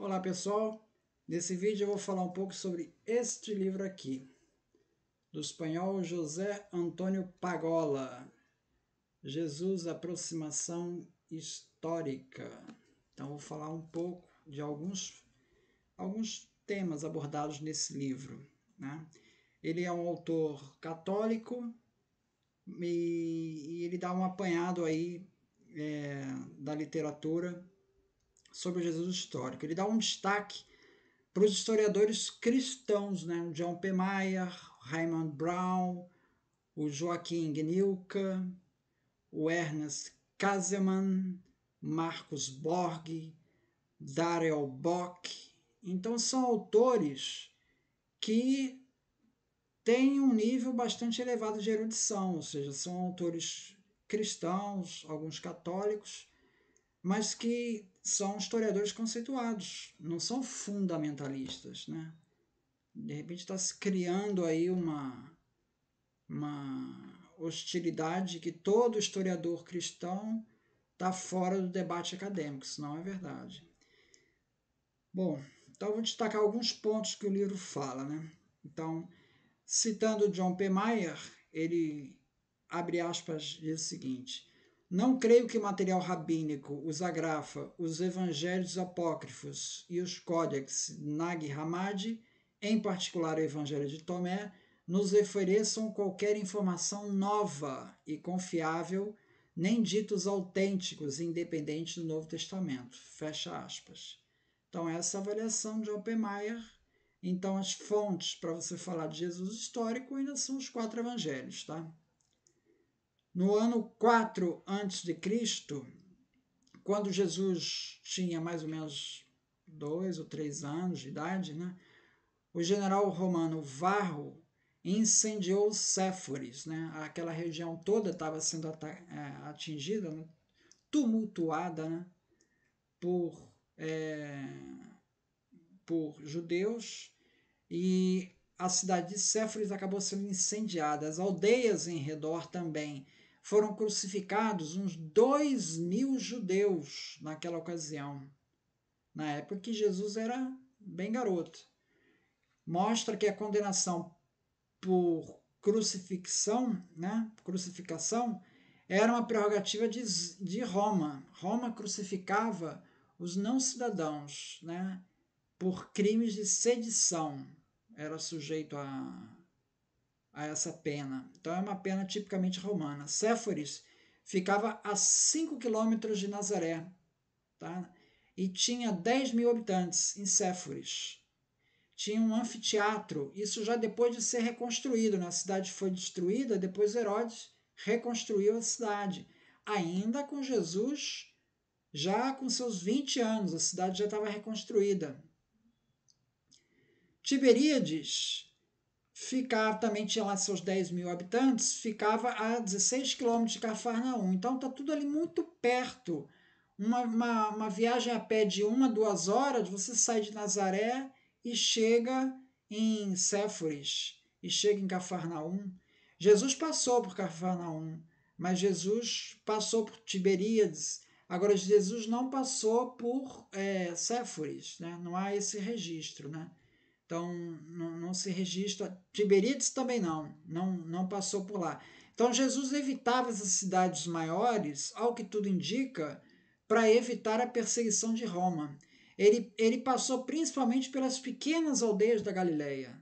Olá pessoal, nesse vídeo eu vou falar um pouco sobre este livro aqui, do espanhol José Antônio Pagola, Jesus, Aproximação Histórica. Então vou falar um pouco de alguns, alguns temas abordados nesse livro. Né? Ele é um autor católico e, e ele dá um apanhado aí é, da literatura sobre o Jesus histórico. Ele dá um destaque para os historiadores cristãos, né? o John P. Mayer, Raymond Brown, o Joaquim Gnilka, o Ernest Kazeman, Marcos Borg, Darrell Bock. Então são autores que têm um nível bastante elevado de erudição, ou seja, são autores cristãos, alguns católicos, mas que são historiadores conceituados, não são fundamentalistas, né? De repente está se criando aí uma, uma hostilidade que todo historiador cristão está fora do debate acadêmico, isso não é verdade. Bom, então vou destacar alguns pontos que o livro fala, né? Então, citando John P. Mayer, ele abre aspas diz o seguinte: não creio que material rabínico, os agrafa, os evangelhos apócrifos e os códex Nag Hammadi, em particular o Evangelho de Tomé, nos ofereçam qualquer informação nova e confiável, nem ditos autênticos, independentes do Novo Testamento. Fecha aspas. Então, essa avaliação de Oppenheimer. Então, as fontes para você falar de Jesus histórico ainda são os quatro evangelhos, tá? No ano 4 a.C., quando Jesus tinha mais ou menos dois ou três anos de idade, né, o general romano Varro incendiou Séforis, né, aquela região toda estava sendo é, atingida, né, tumultuada né, por, é, por judeus, e a cidade de Séforis acabou sendo incendiada, as aldeias em redor também foram crucificados uns dois mil judeus naquela ocasião, na época que Jesus era bem garoto. Mostra que a condenação por crucifixão, né, crucificação, era uma prerrogativa de, de Roma. Roma crucificava os não cidadãos, né, por crimes de sedição. Era sujeito a a essa pena. Então é uma pena tipicamente romana. Séforis ficava a 5 quilômetros de Nazaré tá? e tinha 10 mil habitantes em Séforis. Tinha um anfiteatro, isso já depois de ser reconstruído. Né? A cidade foi destruída, depois Herodes reconstruiu a cidade. Ainda com Jesus, já com seus 20 anos, a cidade já estava reconstruída. Tiberíades ficava também tinha lá seus 10 mil habitantes, ficava a 16 quilômetros de Cafarnaum. Então está tudo ali muito perto. Uma, uma, uma, viagem a pé de uma, duas horas, você sai de Nazaré e chega em Séforis, e chega em Cafarnaum. Jesus passou por Cafarnaum, mas Jesus passou por Tiberíades. Agora, Jesus não passou por é, Séforis, né? não há esse registro. Né? Então, não, não se registra. Tiberíades também não, não, não passou por lá. Então, Jesus evitava essas cidades maiores, ao que tudo indica, para evitar a perseguição de Roma. Ele, ele passou principalmente pelas pequenas aldeias da Galileia,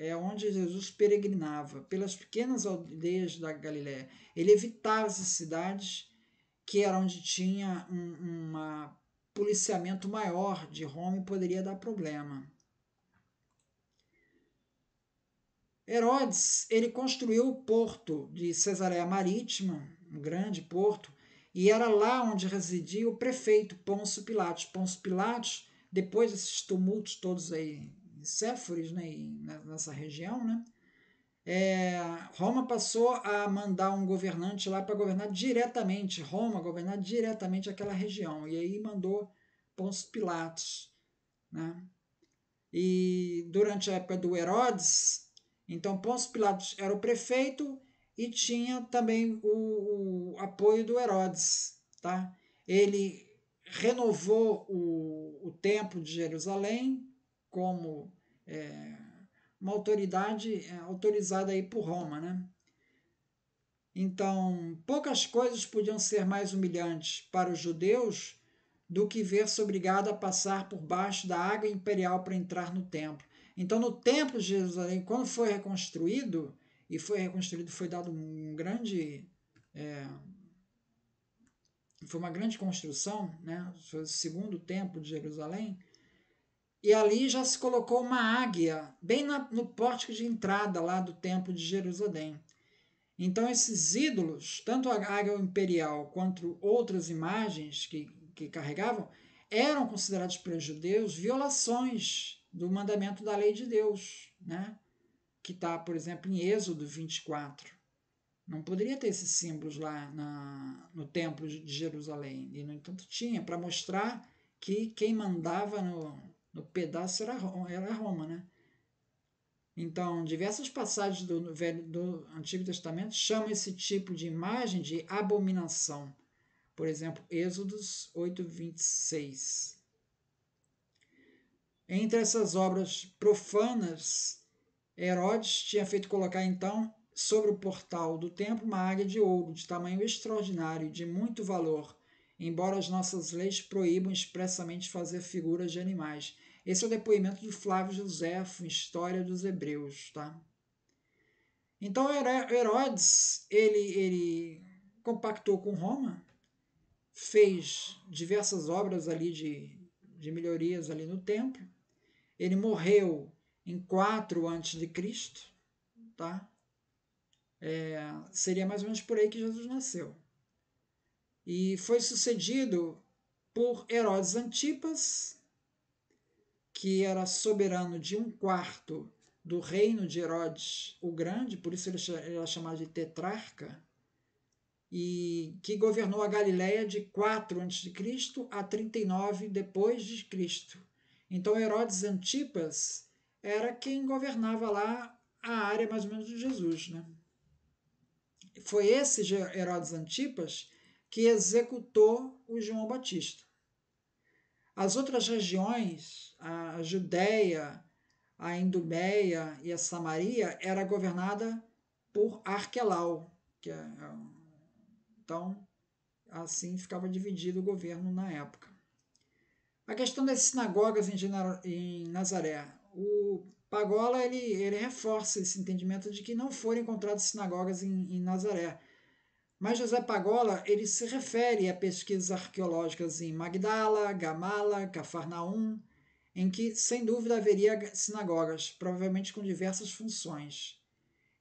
é onde Jesus peregrinava, pelas pequenas aldeias da Galileia. Ele evitava essas cidades que era onde tinha um policiamento maior de Roma e poderia dar problema. Herodes, ele construiu o porto de Cesareia Marítima, um grande porto, e era lá onde residia o prefeito Pôncio Pilatos. Pôncio Pilatos, depois desses tumultos todos aí em Séforis, né, nessa região, né, é, Roma passou a mandar um governante lá para governar diretamente, Roma governar diretamente aquela região, e aí mandou Pôncio Pilatos, né, e durante a época do Herodes, então, Pôncio Pilatos era o prefeito e tinha também o, o apoio do Herodes. Tá? Ele renovou o, o Templo de Jerusalém como é, uma autoridade é, autorizada aí por Roma. Né? Então, poucas coisas podiam ser mais humilhantes para os judeus do que ver-se obrigado a passar por baixo da água imperial para entrar no templo. Então, no Templo de Jerusalém, quando foi reconstruído, e foi reconstruído, foi dado um grande. É, foi uma grande construção, né? Foi o segundo templo de Jerusalém. E ali já se colocou uma águia, bem na, no pórtico de entrada lá do templo de Jerusalém. Então, esses ídolos, tanto a águia imperial quanto outras imagens que, que carregavam, eram considerados pelos judeus violações do mandamento da lei de Deus, né? que está, por exemplo, em Êxodo 24. Não poderia ter esses símbolos lá na, no Templo de Jerusalém. E, no entanto, tinha, para mostrar que quem mandava no, no pedaço era, era Roma. Né? Então, diversas passagens do, Velho, do Antigo Testamento chamam esse tipo de imagem de abominação. Por exemplo, Êxodos 8, 26. Entre essas obras profanas, Herodes tinha feito colocar então sobre o portal do templo uma águia de ouro de tamanho extraordinário e de muito valor, embora as nossas leis proíbam expressamente fazer figuras de animais. Esse é o depoimento de Flávio Josefo, História dos Hebreus, tá? Então Herodes, ele, ele compactou com Roma, fez diversas obras ali de, de melhorias ali no templo, ele morreu em 4 a.C., tá? É, seria mais ou menos por aí que Jesus nasceu. E foi sucedido por Herodes Antipas, que era soberano de um quarto do reino de Herodes o Grande, por isso ele era chamado de tetrarca, e que governou a Galiléia de 4 a.C. a 39 depois de Cristo. Então Herodes Antipas era quem governava lá a área mais ou menos de Jesus, né? Foi esse Herodes Antipas que executou o João Batista. As outras regiões, a Judéia, a Indumeia e a Samaria, era governada por Arquelau. Que é, então, assim ficava dividido o governo na época. A questão das sinagogas em, em Nazaré. O Pagola ele, ele reforça esse entendimento de que não foram encontradas sinagogas em, em Nazaré. Mas José Pagola ele se refere a pesquisas arqueológicas em Magdala, Gamala, Cafarnaum, em que sem dúvida haveria sinagogas, provavelmente com diversas funções.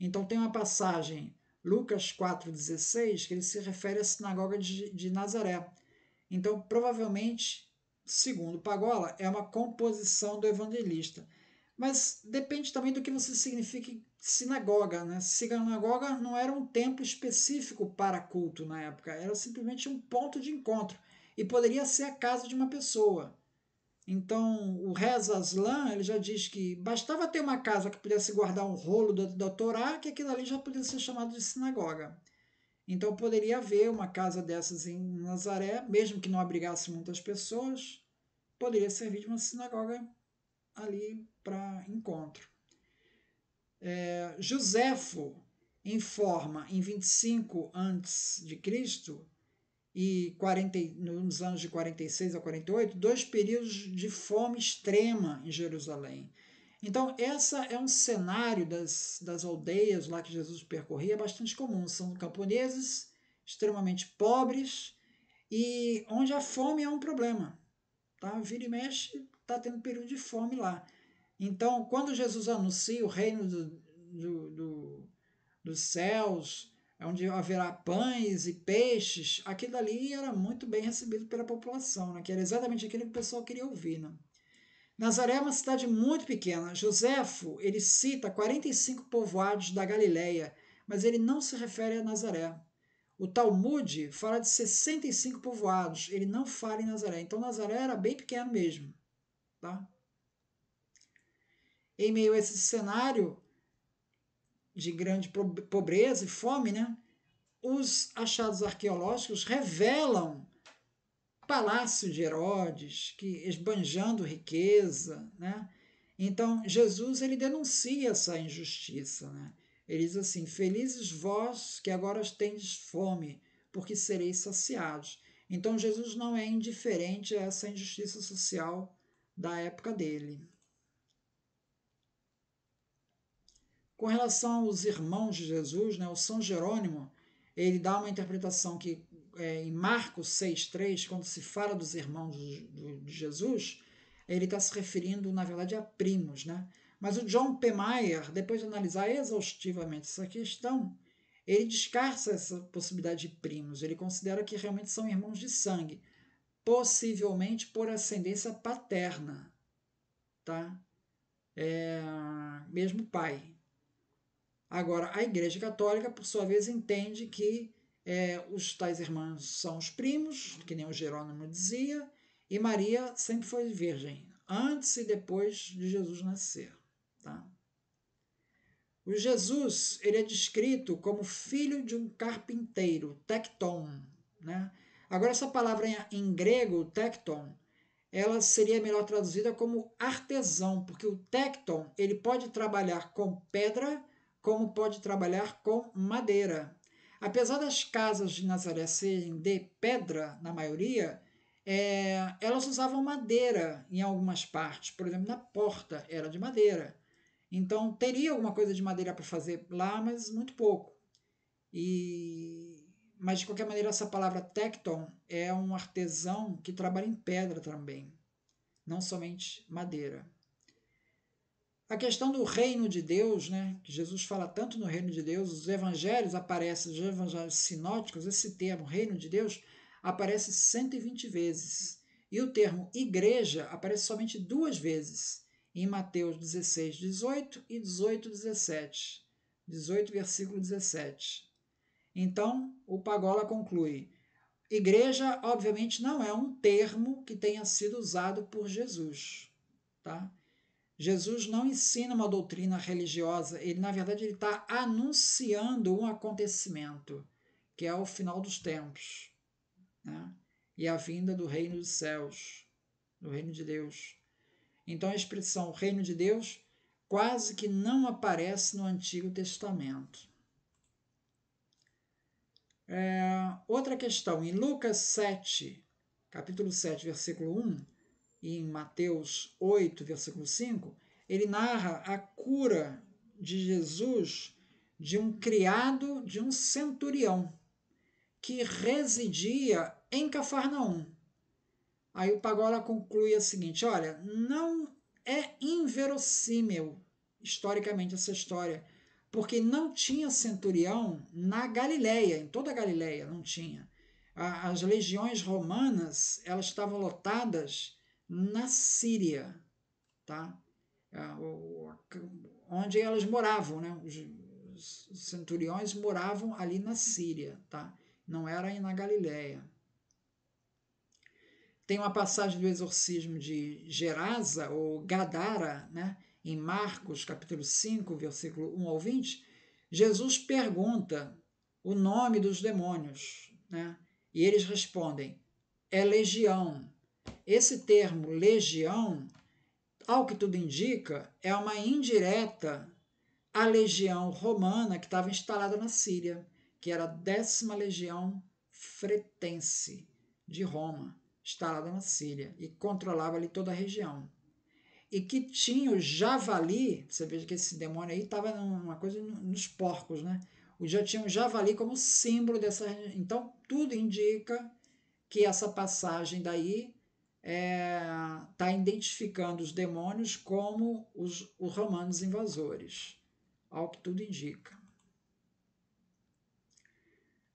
Então tem uma passagem, Lucas 4,16, que ele se refere à sinagoga de, de Nazaré. Então provavelmente segundo Pagola, é uma composição do evangelista. Mas depende também do que você signifique sinagoga. Né? Sinagoga não era um templo específico para culto na época, era simplesmente um ponto de encontro. E poderia ser a casa de uma pessoa. Então, o Reza Aslan ele já diz que bastava ter uma casa que pudesse guardar um rolo da, da Torá, que aquilo ali já podia ser chamado de sinagoga. Então poderia haver uma casa dessas em Nazaré, mesmo que não abrigasse muitas pessoas, poderia servir de uma sinagoga ali para encontro. É, Joséfo informa em 25 antes de Cristo e 40, nos anos de 46 a 48, dois períodos de fome extrema em Jerusalém. Então, essa é um cenário das, das aldeias lá que Jesus percorria bastante comum. São camponeses extremamente pobres e onde a fome é um problema. Tá? Vira e mexe, está tendo período de fome lá. Então, quando Jesus anuncia o reino do, do, do, dos céus, onde haverá pães e peixes, aquilo ali era muito bem recebido pela população, né? que era exatamente aquilo que o pessoal queria ouvir. Né? Nazaré é uma cidade muito pequena. Josefo, ele cita 45 povoados da Galileia, mas ele não se refere a Nazaré. O Talmud fala de 65 povoados, ele não fala em Nazaré. Então Nazaré era bem pequeno mesmo. Tá? Em meio a esse cenário de grande pobreza e fome, né, os achados arqueológicos revelam palácio de Herodes, que esbanjando riqueza, né? Então Jesus ele denuncia essa injustiça, né? Ele diz assim: Felizes vós que agora tendes fome, porque sereis saciados. Então Jesus não é indiferente a essa injustiça social da época dele. Com relação aos irmãos de Jesus, né, o São Jerônimo, ele dá uma interpretação que é, em Marcos 6,3, quando se fala dos irmãos de, de Jesus, ele está se referindo, na verdade, a primos. Né? Mas o John P. Meyer depois de analisar exaustivamente essa questão, ele descarta essa possibilidade de primos. Ele considera que realmente são irmãos de sangue, possivelmente por ascendência paterna, tá? É, mesmo pai. Agora, a Igreja Católica, por sua vez, entende que é, os tais irmãos são os primos, que nem o Jerônimo dizia, e Maria sempre foi virgem, antes e depois de Jesus nascer. Tá? O Jesus ele é descrito como filho de um carpinteiro, tecton. Né? Agora, essa palavra em grego, tecton, ela seria melhor traduzida como artesão, porque o tecton ele pode trabalhar com pedra, como pode trabalhar com madeira. Apesar das casas de Nazaré serem de pedra, na maioria, é, elas usavam madeira em algumas partes. Por exemplo, na porta era de madeira. Então, teria alguma coisa de madeira para fazer lá, mas muito pouco. E, mas, de qualquer maneira, essa palavra tecton é um artesão que trabalha em pedra também, não somente madeira. A questão do reino de Deus, né, que Jesus fala tanto no reino de Deus, os evangelhos aparecem, os evangelhos sinóticos, esse termo reino de Deus aparece 120 vezes. E o termo igreja aparece somente duas vezes, em Mateus 16, 18 e 18, 17. 18, versículo 17. Então, o Pagola conclui: igreja, obviamente, não é um termo que tenha sido usado por Jesus. Tá? Jesus não ensina uma doutrina religiosa, ele, na verdade, ele está anunciando um acontecimento, que é o final dos tempos, né? e a vinda do reino dos céus, do reino de Deus. Então, a expressão reino de Deus quase que não aparece no Antigo Testamento. É, outra questão, em Lucas 7, capítulo 7, versículo 1, em Mateus 8, versículo 5, ele narra a cura de Jesus de um criado de um centurião que residia em Cafarnaum. Aí o Pagola conclui a seguinte: olha, não é inverossímil historicamente essa história, porque não tinha centurião na Galileia, em toda a Galileia não tinha. As legiões romanas elas estavam lotadas na Síria, tá? É, onde elas moravam, né? Os centuriões moravam ali na Síria, tá? Não era aí na Galiléia. Tem uma passagem do exorcismo de Gerasa ou Gadara, né? Em Marcos, capítulo 5, versículo 1 ao 20, Jesus pergunta o nome dos demônios, né? E eles respondem: é legião esse termo legião, ao que tudo indica, é uma indireta à legião romana que estava instalada na Síria, que era a décima legião fretense de Roma, instalada na Síria e controlava ali toda a região. E que tinha o javali, você veja que esse demônio aí estava numa coisa nos porcos, né? O já tinha o javali como símbolo dessa. Então, tudo indica que essa passagem daí está é, tá identificando os demônios como os, os romanos invasores, ao que tudo indica.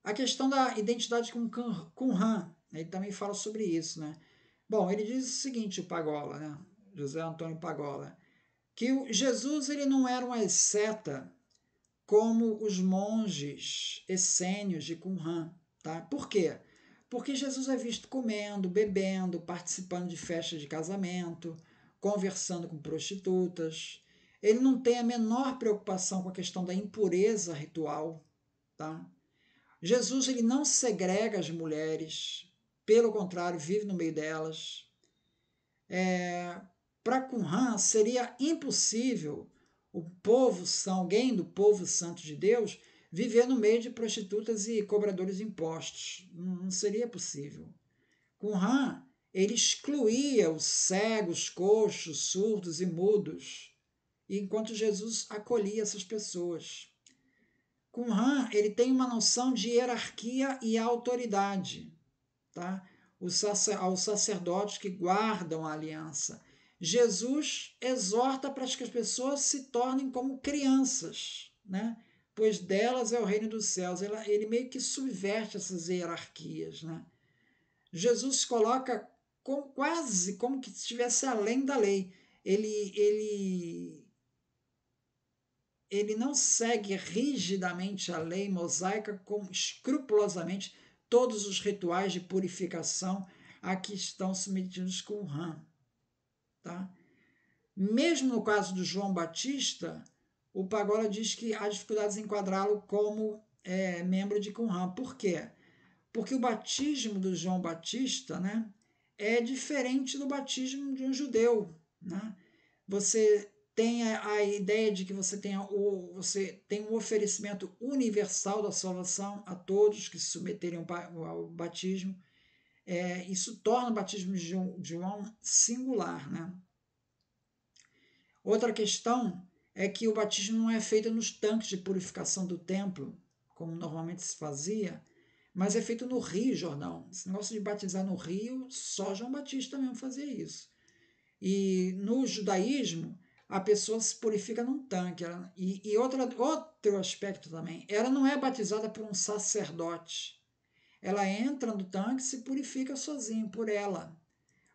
A questão da identidade com, com Han, né, ele também fala sobre isso, né? Bom, ele diz o seguinte, o Pagola, né? José Antônio Pagola, que Jesus ele não era um exceta como os monges essênios de Qumran, tá? Por quê? Porque Jesus é visto comendo, bebendo, participando de festas de casamento, conversando com prostitutas. Ele não tem a menor preocupação com a questão da impureza ritual, tá? Jesus ele não segrega as mulheres, pelo contrário, vive no meio delas. É, Para Qumran seria impossível o povo, alguém do povo santo de Deus, viver no meio de prostitutas e cobradores de impostos. Não seria possível. Com Han, ele excluía os cegos, coxos, surdos e mudos, enquanto Jesus acolhia essas pessoas. Com Han, ele tem uma noção de hierarquia e autoridade. Tá? Os sacer, aos sacerdotes que guardam a aliança. Jesus exorta para que as pessoas se tornem como crianças, né? pois delas é o reino dos céus. ele meio que subverte essas hierarquias. Né? Jesus coloca com, quase como que estivesse além da lei. Ele, ele, ele não segue rigidamente a lei mosaica com escrupulosamente todos os rituais de purificação a que estão submetidos com o rã. Tá? Mesmo no caso do João Batista, o Pagola diz que há dificuldades em enquadrá-lo como é, membro de Qumran. Por quê? Porque o batismo do João Batista né, é diferente do batismo de um judeu. Né? Você tem a, ideia de que você tem, o, você tem um oferecimento universal da salvação a todos que se submeterem ao, ao batismo. É, isso torna o batismo de João, de João singular. Né? Outra questão é que o batismo não é feito nos tanques de purificação do templo, como normalmente se fazia, mas é feito no Rio Jordão. Esse negócio de batizar no Rio, só João Batista mesmo fazia isso. E no judaísmo, a pessoa se purifica num tanque. Ela, e e outra, outro aspecto também, ela não é batizada por um sacerdote. Ela entra no tanque e se purifica sozinha, por ela.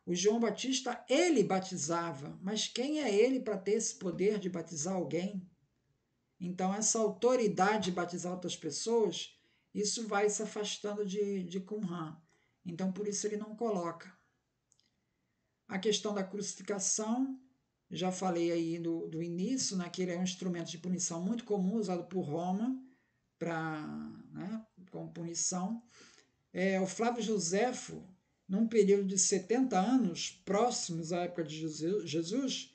O João Batista, ele batizava, mas quem é ele para ter esse poder de batizar alguém? Então, essa autoridade de batizar outras pessoas, isso vai se afastando de, de Qumran. Então, por isso ele não coloca. A questão da crucificação, já falei aí do, do início, né, que ele é um instrumento de punição muito comum usado por Roma para né, como punição. É, o Flávio Joséfo num período de 70 anos, próximos à época de Jesus,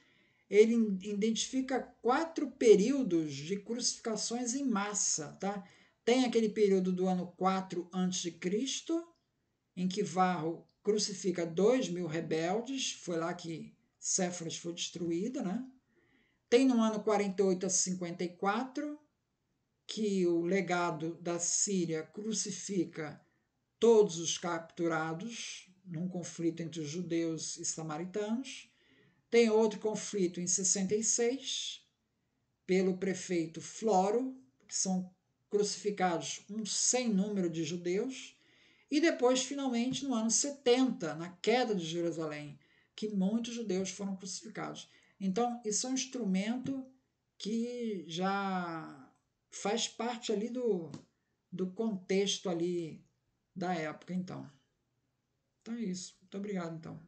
ele identifica quatro períodos de crucificações em massa, tá? Tem aquele período do ano 4 a.C., em que Varro crucifica dois mil rebeldes, foi lá que Céfaras foi destruída, né? Tem no ano 48 a 54, que o legado da Síria crucifica todos os capturados num conflito entre os judeus e samaritanos. Tem outro conflito em 66 pelo prefeito Floro, que são crucificados um sem número de judeus, e depois, finalmente, no ano 70, na queda de Jerusalém, que muitos judeus foram crucificados. Então, isso é um instrumento que já faz parte ali do, do contexto ali da época, então. Então é isso. Muito obrigado, então.